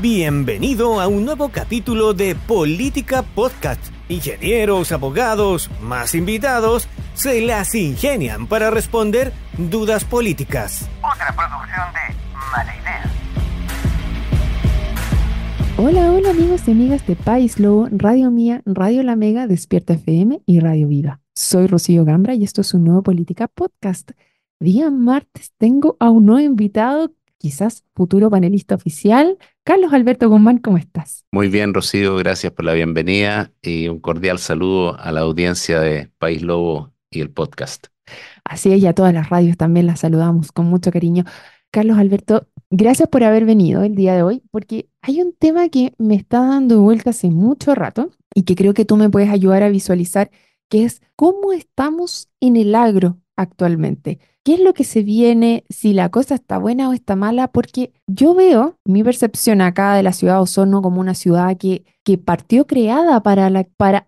Bienvenido a un nuevo capítulo de Política Podcast. Ingenieros, abogados, más invitados, se las ingenian para responder dudas políticas. Otra producción de Mala Idea. Hola, hola amigos y amigas de País Lobo, Radio Mía, Radio La Mega, Despierta FM y Radio Viva. Soy Rocío Gambra y esto es un nuevo Política Podcast. Día martes tengo a un nuevo invitado quizás futuro panelista oficial. Carlos Alberto Guzmán, ¿cómo estás? Muy bien, Rocío, gracias por la bienvenida y un cordial saludo a la audiencia de País Lobo y el podcast. Así es, y a todas las radios también las saludamos con mucho cariño. Carlos Alberto, gracias por haber venido el día de hoy, porque hay un tema que me está dando vuelta hace mucho rato y que creo que tú me puedes ayudar a visualizar, que es cómo estamos en el agro actualmente qué es lo que se viene, si la cosa está buena o está mala, porque yo veo mi percepción acá de la ciudad de Osorno como una ciudad que, que partió creada para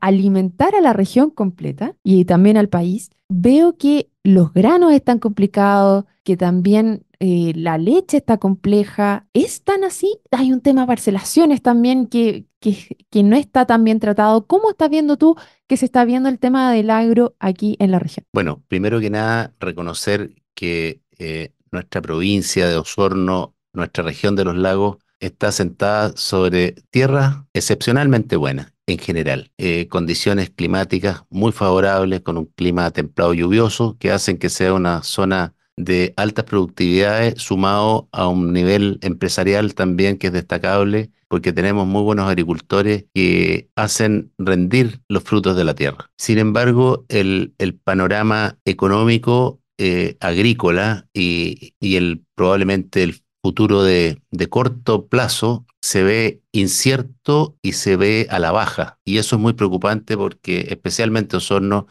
alimentar a la región completa y también al país. Veo que los granos están complicados, que también eh, la leche está compleja. ¿Es tan así? Hay un tema de parcelaciones también que, que, no está tan bien tratado. ¿Cómo estás viendo tú que se está viendo el tema del agro aquí en la región? Bueno, primero que nada, reconocer que eh, nuestra provincia de Osorno, nuestra región de los lagos, está sentada sobre tierra excepcionalmente buena en general. Eh, condiciones climáticas muy favorables, con un clima templado lluvioso, que hacen que sea una zona de altas productividades sumado a un nivel empresarial también que es destacable porque tenemos muy buenos agricultores que hacen rendir los frutos de la tierra. Sin embargo, el, panorama económico, eh, agrícola y, el, probablemente el futuro de, de corto plazo se ve incierto y se ve a la baja. Y eso es muy preocupante porque especialmente Osorno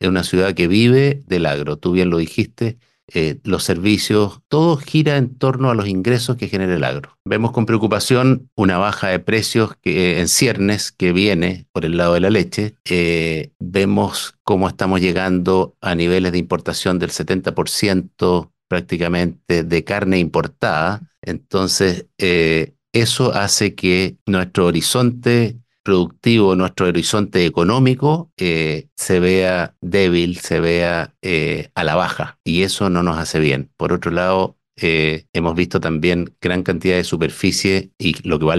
es una ciudad que vive del agro, tú bien lo dijiste, eh, los servicios, todo gira en torno a los ingresos que genera el agro. Vemos con preocupación una baja de precios que, en ciernes que viene por el lado de la leche. Eh, vemos cómo estamos llegando a niveles de importación del 70% prácticamente de carne importada. Entonces, eh, eso hace que nuestro horizonte productivo, nuestro horizonte económico eh, se vea débil, se vea eh, a la baja y eso no nos hace bien. Por otro lado, eh, hemos visto también gran cantidad de superficie y lo que va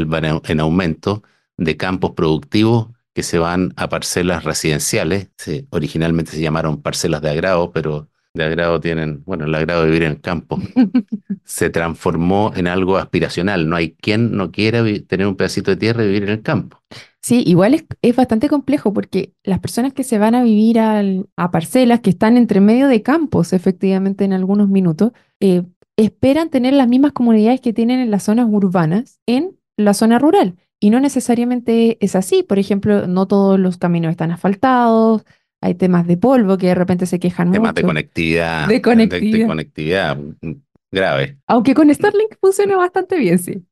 en aumento de campos productivos que se van a parcelas residenciales. originalmente se llamaron parcelas de agrado, pero de agrado tienen, bueno, el agrado de vivir en el campo, se transformó en algo aspiracional. No hay quien no quiera tener un pedacito de tierra y vivir en el campo. Sí, igual es, bastante complejo porque las personas que se van a vivir a parcelas que están entre medio de campos, efectivamente, en algunos minutos, eh, esperan tener las mismas comunidades que tienen en las zonas urbanas en la zona rural. Y no necesariamente es así. Por ejemplo, no todos los caminos están asfaltados, hay temas de polvo que de repente se quejan mucho. Temas de conectividad. De conectividad. conectividad mm, grave. Aunque con Starlink funciona bastante bien, sí.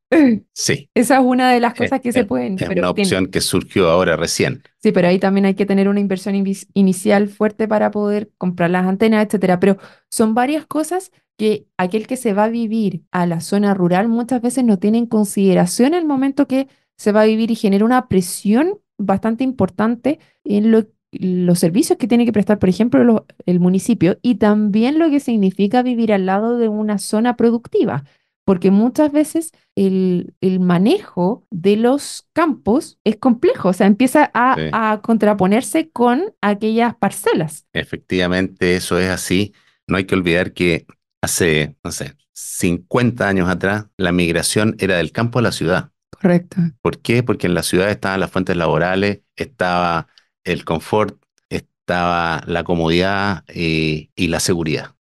Sí. Esa es una de las cosas que se pueden... Es una opción que surgió ahora recién. Sí, pero ahí también hay que tener una inversión inicial fuerte para poder comprar las antenas, etcétera. Pero son varias cosas que aquel que se va a vivir a la zona rural muchas veces no tiene en consideración el momento que se va a vivir y genera una presión bastante importante en lo que los servicios que tiene que prestar, por ejemplo, el municipio y también lo que significa vivir al lado de una zona productiva, porque muchas veces el, manejo de los campos es complejo, o sea, empieza a, a contraponerse con aquellas parcelas. Efectivamente, eso es así. No hay que olvidar que hace, no sé, 50 años atrás, la migración era del campo a la ciudad. Correcto. ¿Por qué? Porque en la ciudad estaban las fuentes laborales, estaba el confort, estaba la comodidad eh, y la seguridad.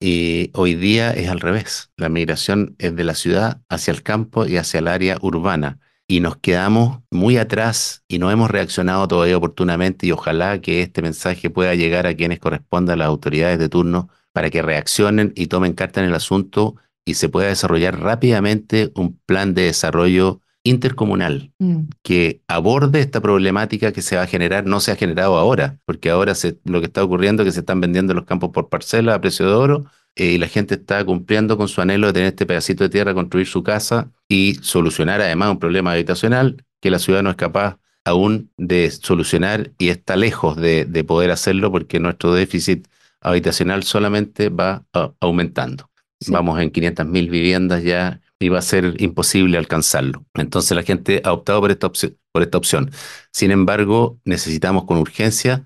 Y eh, hoy día es al revés. La migración es de la ciudad hacia el campo y hacia el área urbana. Y nos quedamos muy atrás y no hemos reaccionado todavía oportunamente y ojalá que este mensaje pueda llegar a quienes correspondan, a las autoridades de turno, para que reaccionen y tomen carta en el asunto y se pueda desarrollar rápidamente un plan de desarrollo intercomunal mm. que aborde esta problemática que se va a generar, no se ha generado ahora, porque ahora se, lo que está ocurriendo es que se están vendiendo los campos por parcela a precio de oro eh, y la gente está cumpliendo con su anhelo de tener este pedacito de tierra, construir su casa y solucionar además un problema habitacional que la ciudad no es capaz aún de solucionar y está lejos de, poder hacerlo porque nuestro déficit habitacional solamente va aumentando. Vamos en 500.000 viviendas ya iba a ser imposible alcanzarlo. Entonces la gente ha optado por esta, opción, por esta opción. Sin embargo, necesitamos con urgencia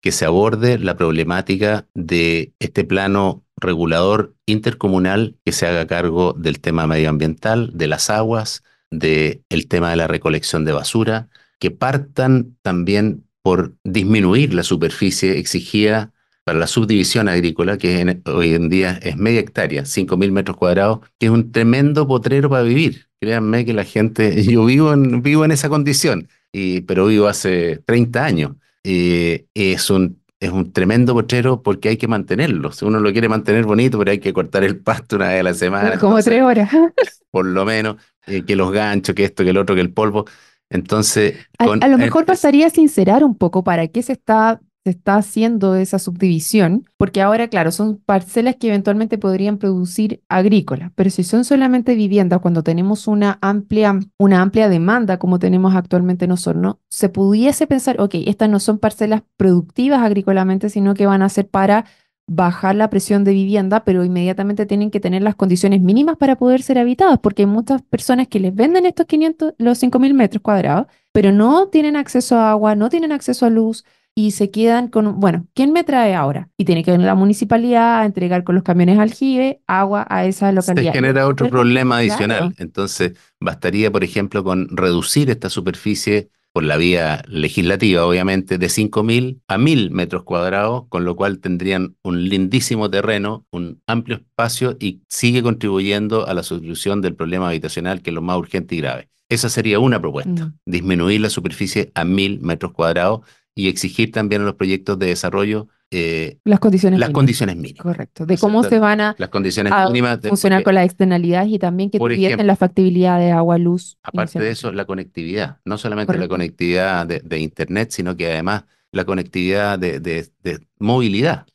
que se aborde la problemática de este plano regulador intercomunal que se haga cargo del tema medioambiental, de las aguas, del tema de la recolección de basura, que partan también por disminuir la superficie exigida para la subdivisión agrícola, que hoy en día es media hectárea, 5.000 metros cuadrados, que es un tremendo potrero para vivir. Créanme que la gente, yo vivo en, vivo en esa condición, y, pero vivo hace 30 años. y es un es un tremendo potrero porque hay que mantenerlo. Si uno lo quiere mantener bonito, pero hay que cortar el pasto una vez a la semana. Como tres horas. Por lo menos, eh, que los ganchos, que esto, que el otro, que el polvo. Entonces. a, lo mejor pasaría a sincerar un poco para qué se está se está haciendo esa subdivisión, porque ahora, claro, son parcelas que eventualmente podrían producir agrícola pero si son solamente viviendas, cuando tenemos una amplia, una amplia demanda como tenemos actualmente nosotros, ¿no? se pudiese pensar, ok, estas no son parcelas productivas agrícolamente, sino que van a ser para bajar la presión de vivienda, pero inmediatamente tienen que tener las condiciones mínimas para poder ser habitadas, porque hay muchas personas que les venden estos 500, los 5.000 metros cuadrados, pero no tienen acceso a agua, no tienen acceso a luz, y se quedan con, bueno, ¿quién me trae ahora? Y tiene que venir la municipalidad a entregar con los camiones aljibe agua a esa localidad. Se genera otro problema adicional. Entonces, bastaría, por ejemplo, con reducir esta superficie por la vía legislativa, obviamente, de 5.000 a 1.000 metros cuadrados, con lo cual tendrían un lindísimo terreno, un amplio espacio y sigue contribuyendo a la solución del problema habitacional, que es lo más urgente y grave. Esa sería una propuesta, mm. disminuir la superficie a 1.000 metros cuadrados y exigir también a los proyectos de desarrollo eh, las condiciones mínimas. Correcto, de cómo se van a, las condiciones funcionar con las externalidades y también que tuviesen la factibilidad de agua, luz. Aparte de eso, la conectividad, no solamente la conectividad de, Internet, sino que además la conectividad de, de movilidad.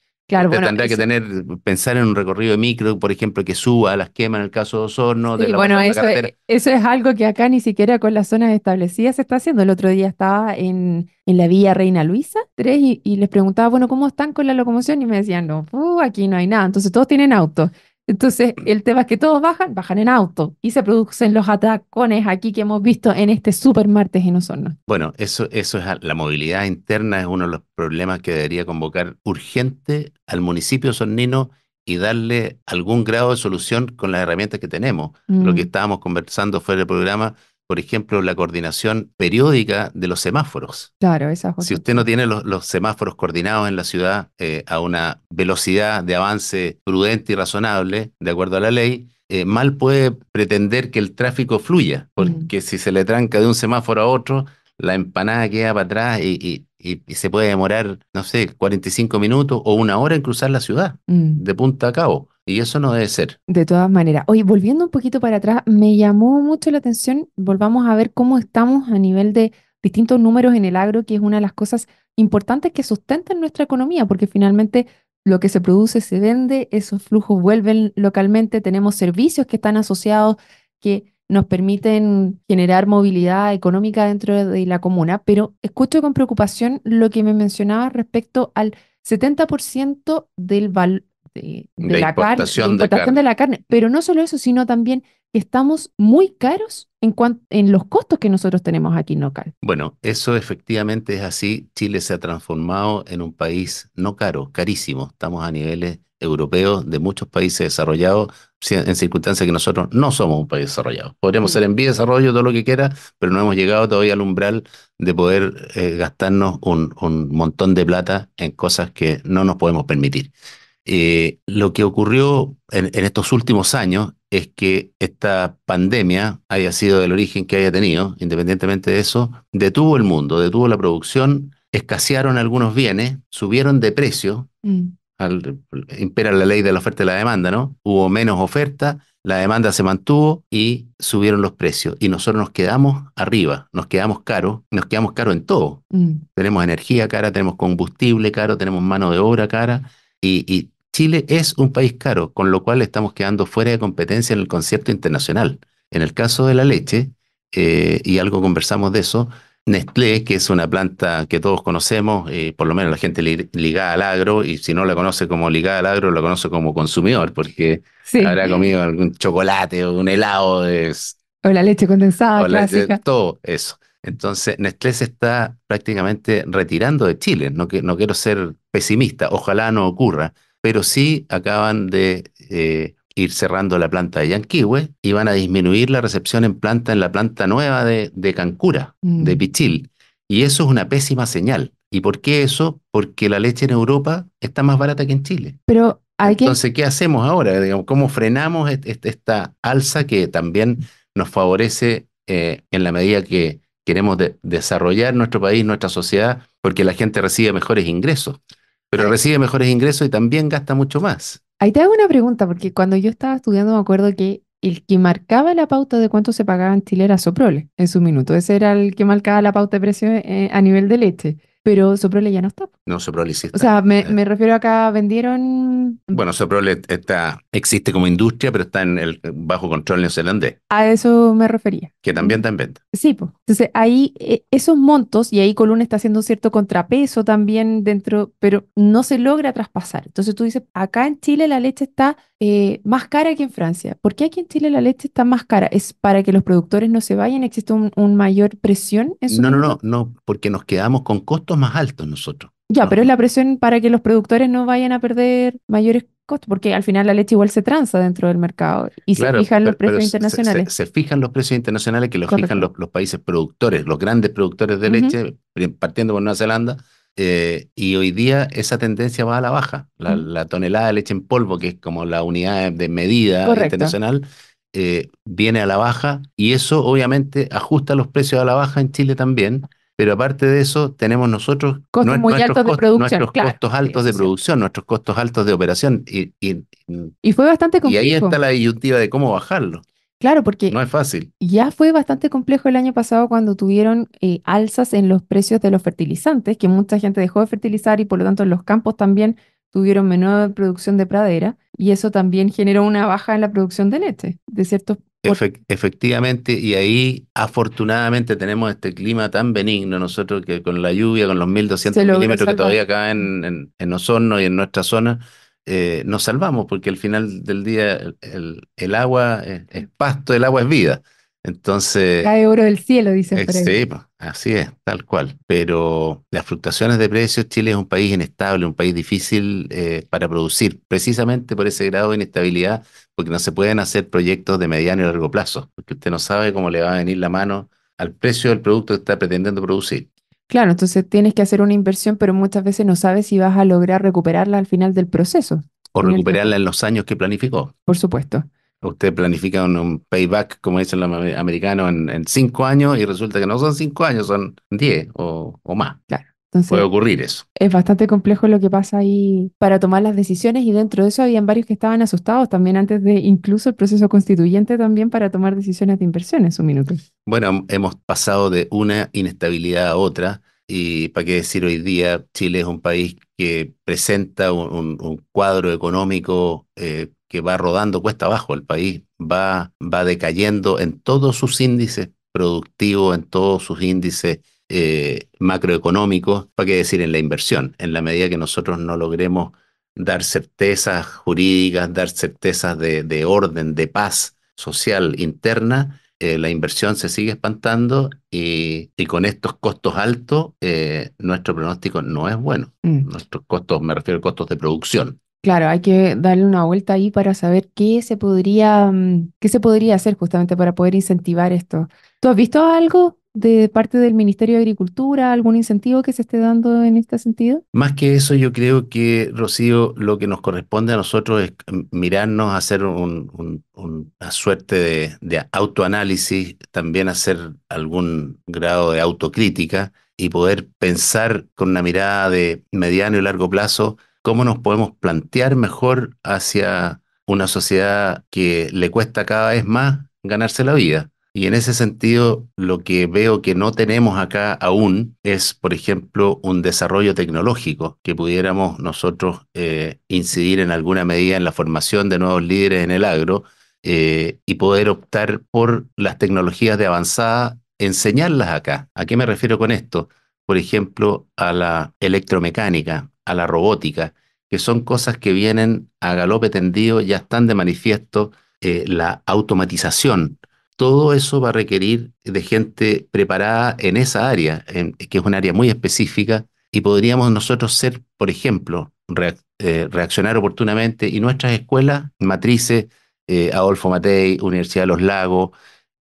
Este tendrá que tener, pensar en un recorrido de micro, por ejemplo, que suba a las quemas en el caso de Osorno. de bueno, eso, es, algo que acá ni siquiera con las zonas establecidas se está haciendo. El otro día estaba en, en la vía Reina Luisa 3 y, les preguntaba, bueno, ¿cómo están con la locomoción? Y me decían, no, aquí no hay nada. Entonces todos tienen autos. Entonces, el tema es que todos bajan, bajan en auto y se producen los atacones aquí que hemos visto en este super martes en Osorno. Bueno, eso, eso es la movilidad interna, es uno de los problemas que debería convocar urgente al municipio sonnino y darle algún grado de solución con las herramientas que tenemos. Lo que mm. estábamos conversando fuera del programa por ejemplo, la coordinación periódica de los semáforos. Claro, Si usted no tiene los, semáforos coordinados en la ciudad eh, a una velocidad de avance prudente y razonable, de acuerdo a la ley, eh, mal puede pretender que el tráfico fluya, porque mm. si se le tranca de un semáforo a otro, la empanada queda para atrás y, se puede demorar, no sé, 45 minutos o una hora en cruzar la ciudad, mm. de punta a cabo. Y eso no debe ser. De todas maneras. Oye, volviendo un poquito para atrás, me llamó mucho la atención, volvamos a ver cómo estamos a nivel de distintos números en el agro, que es una de las cosas importantes que sustentan nuestra economía, porque finalmente lo que se produce se vende, esos flujos vuelven localmente, tenemos servicios que están asociados, que nos permiten generar movilidad económica dentro de la comuna, pero escucho con preocupación lo que me mencionaba respecto al 70% del, valor de, la carne, de importación de la carne. Pero no solo eso, sino también que estamos muy caros en, en los costos que nosotros tenemos aquí en local. Bueno, eso efectivamente es así. Chile se ha transformado en un país no caro, carísimo. Estamos a niveles europeos de muchos países desarrollados en circunstancias que nosotros no somos un país desarrollado. Podríamos mm. ser en vía desarrollo, todo lo que quiera, pero no hemos llegado todavía al umbral de poder eh, gastarnos un, un montón de plata en cosas que no nos podemos permitir. Eh, lo que ocurrió en, estos últimos años es que esta pandemia, haya sido del origen que haya tenido, independientemente de eso, detuvo el mundo, detuvo la producción, escasearon algunos bienes, subieron de precio, mm. al, impera la ley de la oferta y la demanda, ¿no? Hubo menos oferta, la demanda se mantuvo y subieron los precios. Y nosotros nos quedamos arriba, nos quedamos caros, nos quedamos caros en todo. Mm. Tenemos energía cara, tenemos combustible caro, tenemos mano de obra cara. Y, y, Chile es un país caro, con lo cual estamos quedando fuera de competencia en el concierto internacional. En el caso de la leche, eh, y algo conversamos de eso, Nestlé, que es una planta que todos conocemos, eh, por lo menos la gente ligada al agro, y si no la conoce como ligada al agro, la conoce como consumidor, porque habrá comido algún chocolate o un helado. De... o la leche condensada. clásica. todo eso. Entonces, Nestlé se está prácticamente retirando de Chile. No, que, no quiero ser pesimista, ojalá no ocurra, pero sí acaban de eh, ir cerrando la planta de Yanquihue y van a disminuir la recepción en planta en la planta nueva de, Cancura, de mm. Pichil. Y eso es una pésima señal. ¿Y por qué eso? Porque la leche en Europa está más barata que en Chile. Pero Entonces, ¿qué hacemos ahora? ¿Cómo frenamos esta alza que también nos favorece eh, en la medida que queremos desarrollar nuestro país, nuestra sociedad, porque la gente recibe mejores ingresos? pero recibe mejores ingresos y también gasta mucho más. Ahí te hago una pregunta, porque cuando yo estaba estudiando me acuerdo que el que marcaba la pauta de cuánto se pagaba en Chile era Soprole en su minuto. Ese era el que marcaba la pauta de precio eh, a nivel de leche pero Soprole ya no está. No, Soprole sí O sea, me, eh. me refiero acá, vendieron... Mm. Bueno, Soprole está, existe como industria, pero está en el bajo control neozelandés. A eso me refería. Que también está en venta. Sí, pues. Entonces, ahí e, esos montos, y ahí Coluna está haciendo un cierto contrapeso también dentro, pero no se logra traspasar. Entonces tú dices, acá en Chile la leche está eh, más cara que en Francia. ¿Por qué aquí en Chile la leche está más cara? ¿Es para que los productores no se vayan? ¿Existe un, mayor presión? no, no, no, no, porque nos quedamos con costos más altos nosotros. Ya, pero es la presión para que los productores no vayan a perder mayores costos, porque al final la leche igual se tranza dentro del mercado y se fijan los precios internacionales. Se, fijan los precios internacionales que los fijan los, países productores, los grandes productores de leche, partiendo por Nueva Zelanda, eh, y hoy día esa tendencia va a la baja. La, tonelada de leche en polvo, que es como la unidad de medida internacional, eh, viene a la baja y eso obviamente ajusta los precios a la baja en Chile también. Pero aparte de eso, tenemos nosotros costos muy nuestros, altos de producción, nuestros costos altos de producción, nuestros costos altos de operación. Y, fue bastante Y ahí está la disyuntiva de cómo bajarlo. Claro, porque no es fácil. Ya fue bastante complejo el año pasado cuando tuvieron eh, alzas en los precios de los fertilizantes, que mucha gente dejó de fertilizar y por lo tanto los campos también tuvieron menor producción de pradera y eso también generó una baja en la producción de leche de ciertos efectivamente, y ahí afortunadamente tenemos este clima tan benigno nosotros que con la lluvia, con los 1200 milímetros que todavía caen en, en, en y en nuestra zona, eh, nos salvamos porque al final del día el, agua es, pasto, el agua es vida. Entonces. Cae oro del cielo, dice eh, Sí, así es, tal cual. Pero las fluctuaciones de precios, Chile es un país inestable, un país difícil eh, para producir, precisamente por ese grado de inestabilidad, porque no se pueden hacer proyectos de mediano y largo plazo, porque usted no sabe cómo le va a venir la mano al precio del producto que está pretendiendo producir. Claro, entonces tienes que hacer una inversión, pero muchas veces no sabes si vas a lograr recuperarla al final del proceso. O recuperarla en los años que planificó. Por supuesto. Usted planifica un, payback, como dicen los americanos, en, cinco años y resulta que no son cinco años, son diez o más. Claro puede ocurrir eso. Es bastante complejo lo que pasa ahí para tomar las decisiones y dentro de eso habían varios que estaban asustados también antes de incluso el proceso constituyente también para tomar decisiones de inversiones un minuto. Bueno, hemos pasado de una inestabilidad a otra y para qué decir hoy día, Chile es un país que presenta un, cuadro económico eh, que va rodando cuesta abajo, el país va, va decayendo en todos sus índices productivos, en todos sus índices macroeconómico eh, macroeconómicos, para qué decir, en la inversión, en la medida que nosotros no logremos dar certezas jurídicas, dar certezas de, orden, de paz social interna, eh, la inversión se sigue espantando y, con estos costos altos, eh, nuestro pronóstico no es bueno. Mm. Nuestros costos, me refiero a costos de producción. Claro, hay que darle una vuelta ahí para saber qué se podría, mm, qué se podría hacer justamente para poder incentivar esto. ¿Tú has visto algo de parte del Ministerio de Agricultura, algún incentivo que se esté dando en este sentido? Más que eso, yo creo que, Rocío, lo que nos corresponde a nosotros es eh, mirarnos, hacer una suerte de autoanálisis, también hacer algún grado de autocrítica y poder pensar con una mirada de mediano y largo plazo cómo nos podemos plantear mejor hacia una sociedad que le cuesta cada vez más ganarse la vida y en ese sentido, lo que veo que no tenemos acá aún es, por ejemplo, un desarrollo tecnológico que pudiéramos nosotros eh, incidir en alguna medida en la formación de nuevos líderes en el agro eh, y poder optar por las tecnologías de avanzada, enseñarlas acá. ¿A qué me refiero con esto? Por ejemplo, a la electromecánica, a la robótica, que son cosas que vienen a galope tendido, ya están de manifiesto eh, la automatización todo eso va a requerir de gente preparada en esa área, que es un área muy específica, y podríamos nosotros ser, por ejemplo, eh, reaccionar oportunamente y nuestras escuelas matrices, eh, Adolfo Matei, Universidad de los Lagos,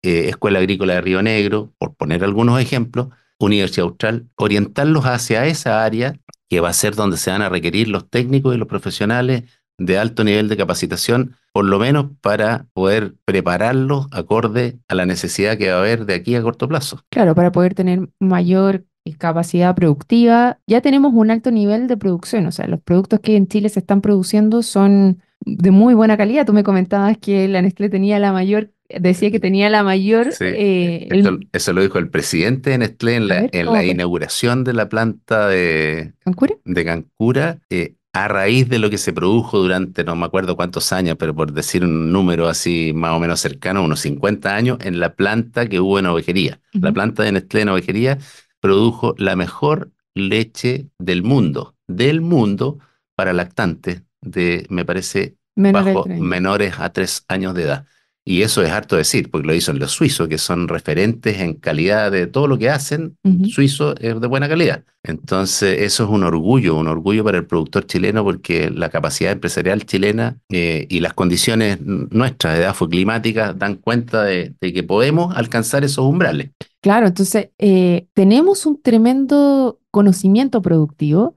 eh, Escuela Agrícola de Río Negro, por poner algunos ejemplos, Universidad Austral, orientarlos hacia esa área que va a ser donde se van a requerir los técnicos y los profesionales de alto nivel de capacitación por lo menos para poder prepararlos acorde a la necesidad que va a haber de aquí a corto plazo. Claro, para poder tener mayor eh, capacidad productiva. Ya tenemos un alto nivel de producción, o sea, los productos que en Chile se están produciendo son de muy buena calidad. Tú me comentabas que la Nestlé tenía la mayor, decía que tenía la mayor... Eh, eso lo dijo el presidente de Nestlé en la, inauguración de la planta de Cancura. De Cancura eh, a raíz de lo que se produjo durante no me acuerdo cuántos años, pero por decir un número así más o menos cercano, unos 50 años, en la planta que hubo en ovejería. La planta de Nestlé en ovejería produjo la mejor leche del mundo, del mundo para lactantes de, me parece, bajo, menores a tres años de edad. Y eso es harto decir, porque lo dicen los suizos, que son referentes en calidad de todo lo que hacen, suizo es de buena calidad. Entonces, eso es un orgullo, un orgullo para el productor chileno, porque la capacidad empresarial chilena eh, y las condiciones nuestras de climática dan cuenta de, que podemos alcanzar esos umbrales. Claro, entonces eh, tenemos un tremendo conocimiento productivo,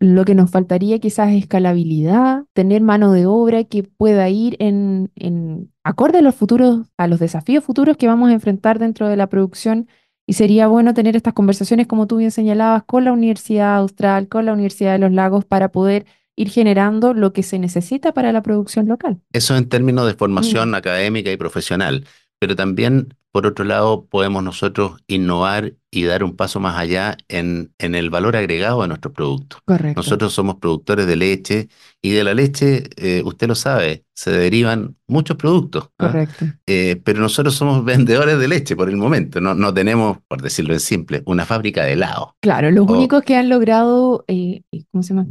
lo que nos faltaría quizás es escalabilidad, tener mano de obra que pueda ir en, acorde a los futuros, a los desafíos futuros que vamos a enfrentar dentro de la producción. Y sería bueno tener estas conversaciones, como tú bien señalabas, con la Universidad Austral, con la Universidad de los Lagos, para poder ir generando lo que se necesita para la producción local. Eso en términos de formación mm. académica y profesional pero también, por otro lado, podemos nosotros innovar y dar un paso más allá en, en el valor agregado de nuestros productos. Correcto. Nosotros somos productores de leche y de la leche, eh, usted lo sabe, se derivan muchos productos. ¿ah? Correcto. Eh, pero nosotros somos vendedores de leche por el momento, no, no tenemos, por decirlo en simple, una fábrica de helado. Claro, los únicos que han logrado, eh, ¿cómo se llama?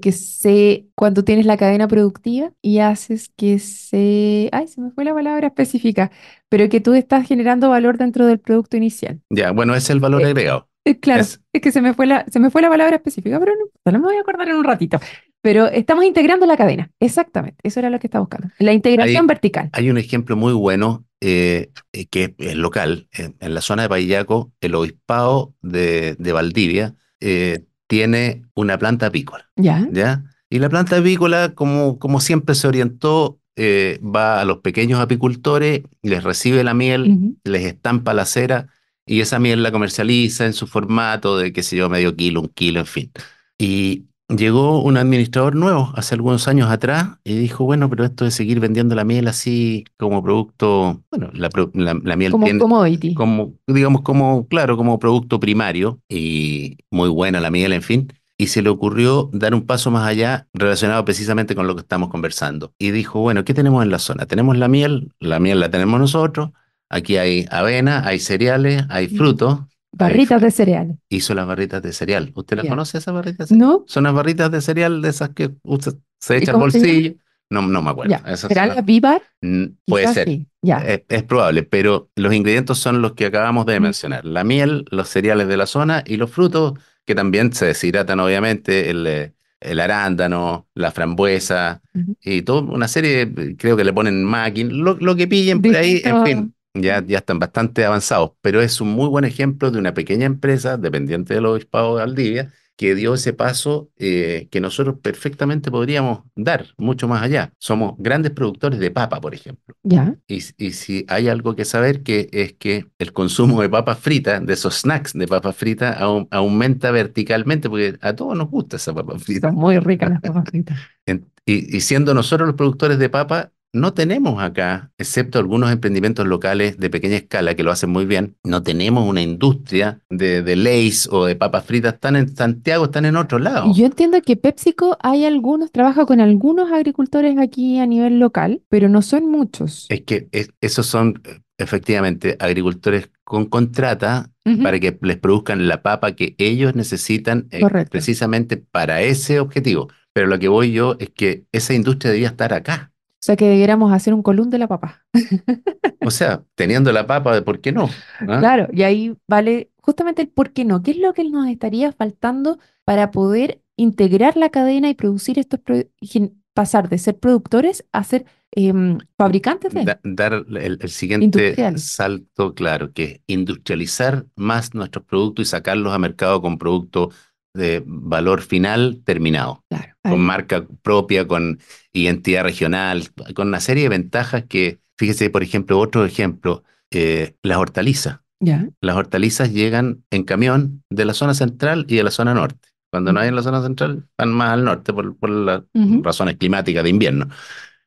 que sé cuando tienes la cadena productiva y haces que se, ay, se me fue la palabra específica, pero que tú estás generando valor dentro del producto inicial. Ya, bueno, es el valor eh, agregado. Eh, claro, es... que se me, fue la, se me fue la palabra específica, pero no, me voy a acordar en un ratito. Pero estamos integrando la cadena, exactamente, eso era lo que estaba buscando, la integración vertical. Hay un ejemplo muy bueno eh, que es local, en, la zona de Payllaco el obispado de, de Valdivia, tiene una planta apícola. Ya. Y la planta apícola, como, como siempre se orientó, eh, va a los pequeños apicultores, les recibe la miel, les estampa la cera y esa miel la comercializa en su formato de, qué sé yo, medio kilo, un kilo, en fin. Y llegó un administrador nuevo hace algunos años atrás y dijo, bueno, pero esto de seguir vendiendo la miel así como producto, bueno, la, miel como Como, digamos, como, claro, como producto primario y muy buena la miel, en fin. Y se le ocurrió dar un paso más allá relacionado precisamente con lo que estamos conversando. Y dijo, bueno, ¿qué tenemos en la zona? Tenemos la miel, la miel la tenemos nosotros, aquí hay avena, hay cereales, hay frutos, Barritas de cereal. Hizo las barritas de cereal. ¿Usted las conoce esas barritas? no. Son las barritas de cereal de esas que usted se echa al bolsillo. No, no me acuerdo. vivar? Puede ser. Es, probable, pero los ingredientes son los que acabamos de mencionar. La miel, los cereales de la zona y los frutos que también se deshidratan, obviamente, el, eh, el arándano, la frambuesa y toda una serie, creo que le ponen máquina, lo, lo que pillen por ahí, en fin ya, mm. ya están bastante avanzados, pero es un muy buen ejemplo de una pequeña empresa dependiente del obispado de Valdivia que dio ese paso eh, que nosotros perfectamente podríamos dar mucho más allá. Somos grandes productores de papa, por ejemplo. ¿Ya? Y, y, si hay algo que saber que es que el consumo de papas frita, de esos snacks de papa frita, aumenta verticalmente porque a todos nos gusta esa papa frita. Son muy ricas las papas fritas. y, y siendo nosotros los productores de papa, no tenemos acá, excepto algunos emprendimientos locales de pequeña escala que lo hacen muy bien, no tenemos una industria de, de o de papas fritas están en Santiago, están en otro lado. Yo entiendo que PepsiCo hay algunos, trabaja con algunos agricultores aquí a nivel local, pero no son muchos. Es que esos son eh, efectivamente agricultores con contrata para que les produzcan la papa que ellos necesitan eh, precisamente para ese objetivo. Pero lo que voy yo es que esa industria debía estar acá. O sea, que debiéramos hacer un column de la papa. o sea, teniendo la papa, de ¿por qué no? ¿Ah? Claro, y ahí vale justamente el por qué no. ¿Qué es lo que nos estaría faltando para poder integrar la cadena y producir estos pasar de ser productores a ser em, fabricantes de dar el, el siguiente salto claro que es industrializar más nuestros productos y sacarlos a mercado con productos de valor final terminado, con marca propia, con identidad regional, con una serie de ventajas que, fíjese, por ejemplo, otro ejemplo, eh, las hortalizas. Las hortalizas llegan en camión de la zona central y de la zona norte. Cuando no hay en la zona central, van más al norte por, las razones climáticas de invierno.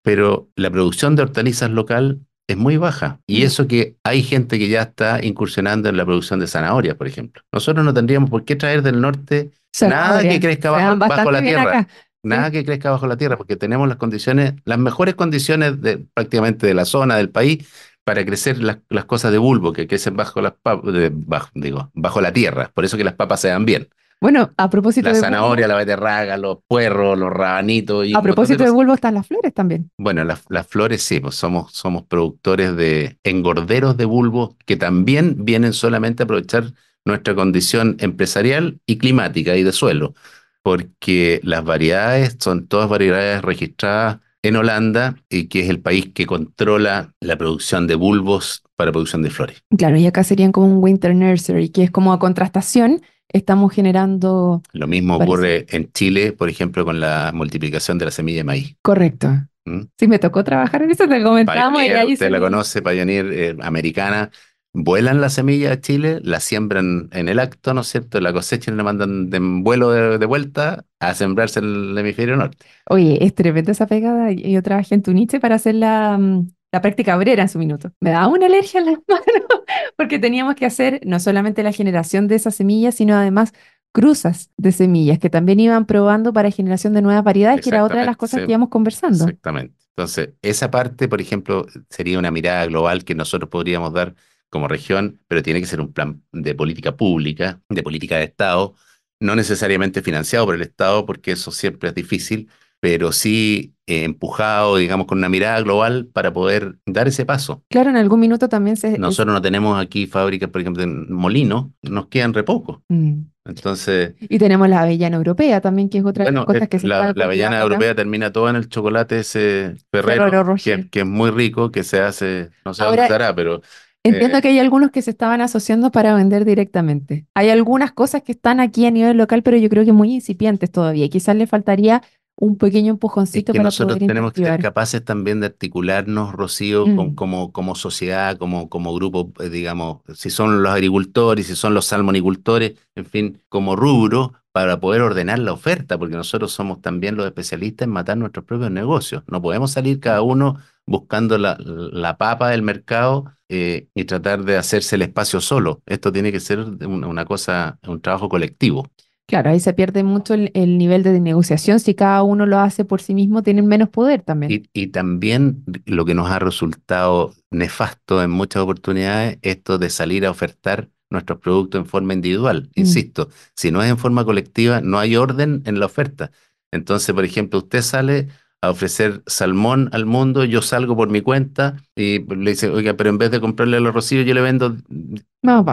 Pero la producción de hortalizas local es muy baja. Y mm. eso que hay gente que ya está incursionando en la producción de zanahorias, por ejemplo. Nosotros no tendríamos por qué traer del norte nada que crezca bajo, la tierra. Nada que crezca bajo la tierra, porque tenemos las condiciones, las mejores condiciones prácticamente de la zona, del país, para crecer las, cosas de bulbo que crecen bajo, las bajo, digo, bajo la tierra. Por eso que las papas se dan bien. Bueno, a propósito la de. La zanahoria, la beterraga, los puerros, los rabanitos. Y a propósito de bulbo están las flores también. Bueno, las, flores sí, pues somos, somos productores de engorderos de bulbo que también vienen solamente a aprovechar nuestra condición empresarial y climática y de suelo, porque las variedades son todas variedades registradas en Holanda, y que es el país que controla la producción de bulbos para producción de flores. Claro, y acá serían como un winter nursery, que es como a contrastación estamos generando... Lo mismo ocurre en Chile, por ejemplo, con la multiplicación de la semilla de maíz. Correcto. ¿Mm? Sí, me tocó trabajar en eso, te comentamos. y ahí usted la conoce, Pioneer eh, americana. Vuelan la semilla a Chile, la siembran en el acto, ¿no es cierto? La cosechan, y la mandan de vuelo de, vuelta a sembrarse en el hemisferio norte. Oye, es tremenda esa pegada. Yo trabajé en Tuniche para hacer la, mm, la práctica obrera en su minuto. Me daba una alergia en las manos porque teníamos que hacer no solamente la generación de esas semillas, sino además cruzas de semillas que también iban probando para generación de nuevas variedades, que era otra de las cosas que íbamos conversando. Exactamente. Entonces, esa parte, por ejemplo, sería una mirada global que nosotros podríamos dar como región, pero tiene que ser un plan de política pública, de política de Estado, no necesariamente financiado por el Estado, porque eso siempre es difícil, pero sí eh, empujado, digamos, con una mirada global para poder dar ese paso. Claro, en algún minuto también se... Nosotros no tenemos aquí fábricas, por ejemplo, en Molino, nos quedan re poco. Mm. Entonces... Y tenemos la avellana europea también, que es otra bueno, cosa eh, que se... La, la avellana europea termina todo en el chocolate ese ferrero, que, es muy rico, que se hace, no sé dónde estará, pero... Entiendo eh, que hay algunos que se estaban asociando para vender directamente. Hay algunas cosas que están aquí a nivel local, pero yo creo que muy incipientes todavía. Quizás le faltaría un pequeño empujoncito que para nosotros tenemos que ser capaces también de articularnos, Rocío, mm. como, como sociedad, como, como grupo, eh, digamos, si son los agricultores, si son los salmonicultores, en fin, como rubro, para poder ordenar la oferta, porque nosotros somos también los especialistas en matar nuestros propios negocios. No podemos salir cada uno buscando la, papa del mercado eh, y tratar de hacerse el espacio solo. Esto tiene que ser una cosa, un trabajo colectivo. Claro, ahí se pierde mucho el, nivel de negociación. Si cada uno lo hace por sí mismo, tienen menos poder también. Y, también lo que nos ha resultado nefasto en muchas oportunidades, esto de salir a ofertar nuestros productos en forma individual. Mm. Insisto, si no es en forma colectiva, no hay orden en la oferta. Entonces, por ejemplo, usted sale a ofrecer salmón al mundo, yo salgo por mi cuenta y le dice, oiga, pero en vez de comprarle a los rocíos, yo le vendo Más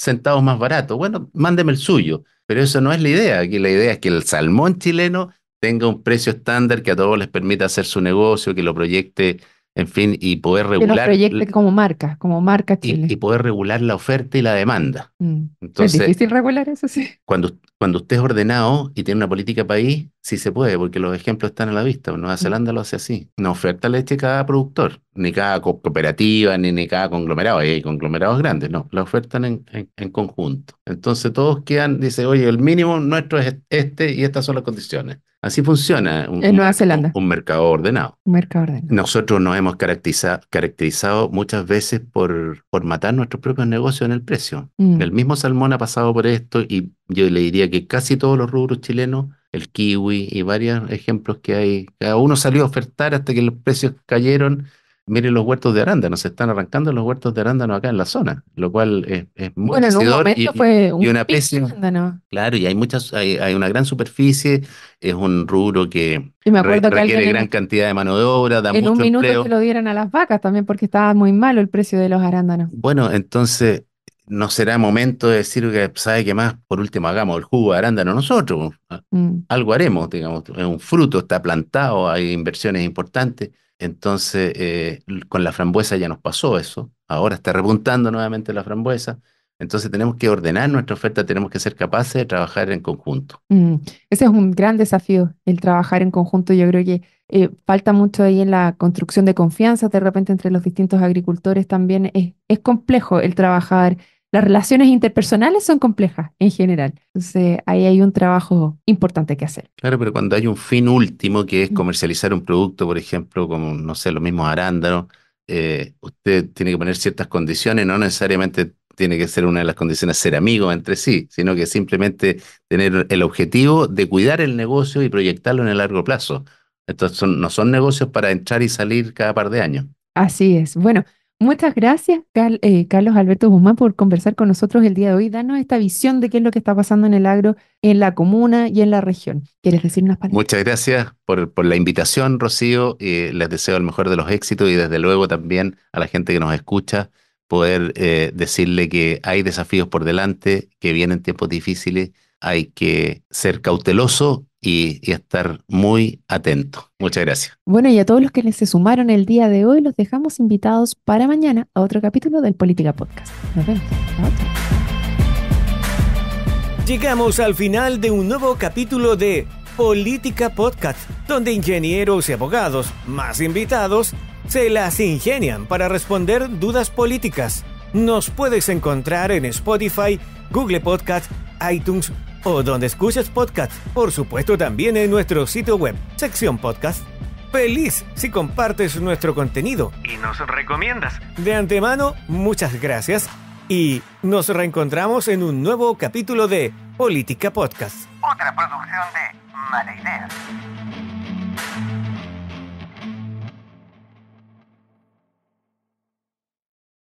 centavos más barato. Bueno, mándeme el suyo, pero eso no es la idea. Aquí la idea es que el salmón chileno tenga un precio estándar que a todos les permita hacer su negocio, que lo proyecte en fin, y poder regular. como marca, como marca Chile. Y, poder regular la oferta y la demanda. Mm. es difícil regular eso, sí. Cuando, cuando usted es ordenado y tiene una política país, sí se puede, porque los ejemplos están a la vista. Nueva mm. Zelanda lo hace así. No oferta leche cada productor, ni cada cooperativa, ni, cada conglomerado. hay conglomerados grandes, no. La ofertan en, en, en, conjunto. Entonces todos quedan, dice, oye, el mínimo nuestro es este y estas son las condiciones. Así funciona un, en Nueva Un, mercado ordenado. mercado ordenado. Nosotros nos hemos caracterizado muchas veces por, por matar nuestros propios negocios en el precio. Mm. El mismo salmón ha pasado por esto y yo le diría que casi todos los rubros chilenos, el kiwi y varios ejemplos que hay, cada uno salió a ofertar hasta que los precios cayeron miren los huertos de arándanos, se están arrancando los huertos de arándanos acá en la zona, lo cual es, muy bueno, y, una pésima. Claro, y hay muchas, hay, una gran superficie, es un rubro que requiere gran cantidad de mano de obra, da en un minuto se lo dieran a las vacas también porque estaba muy malo el precio de los arándanos. Bueno, entonces no será momento de decir que, ¿sabe qué más? Por último, hagamos el jugo de arándano nosotros. Mm. Algo haremos, digamos. Es un fruto, está plantado, hay inversiones importantes. Entonces, eh, con la frambuesa ya nos pasó eso. Ahora está repuntando nuevamente la frambuesa. Entonces tenemos que ordenar nuestra oferta, tenemos que ser capaces de trabajar en conjunto. Mm, ese es un gran desafío, el trabajar en conjunto. Yo creo que eh, falta mucho ahí en la construcción de confianza de repente entre los distintos agricultores. También es, es complejo el trabajar las relaciones interpersonales son complejas en general. Entonces, ahí hay un trabajo importante que hacer. Claro, pero cuando hay un fin último, que es comercializar un producto, por ejemplo, como, no sé, los mismos arándanos, eh, usted tiene que poner ciertas condiciones, no necesariamente tiene que ser una de las condiciones ser amigos entre sí, sino que simplemente tener el objetivo de cuidar el negocio y proyectarlo en el largo plazo. Entonces, no son negocios para entrar y salir cada par de años. Así es. Bueno, Muchas gracias, eh, Carlos Alberto Guzmán, por conversar con nosotros el día de hoy. Danos esta visión de qué es lo que está pasando en el agro, en la comuna y en la región. ¿Quieres decir unas palabras? Muchas gracias por, la invitación, Rocío. les deseo el mejor de los éxitos y desde luego también a la gente que nos escucha poder eh, decirle que hay desafíos por delante, que vienen tiempos difíciles, hay que ser cauteloso y, estar muy atento. Muchas gracias. Bueno, y a todos los que se sumaron el día de hoy, los dejamos invitados para mañana a otro capítulo del Política Podcast. Nos vemos. Llegamos al final de un nuevo capítulo de Política Podcast, donde ingenieros y abogados, más invitados, se las ingenian para responder dudas políticas. Nos puedes encontrar en Spotify, Google Podcast, iTunes, o donde escuches podcast. Por supuesto, también en nuestro sitio web, sección podcast. Feliz si compartes nuestro contenido y nos recomiendas. De antemano, muchas gracias y nos reencontramos en un nuevo capítulo de Política Podcast. Otra producción de Mala Idea.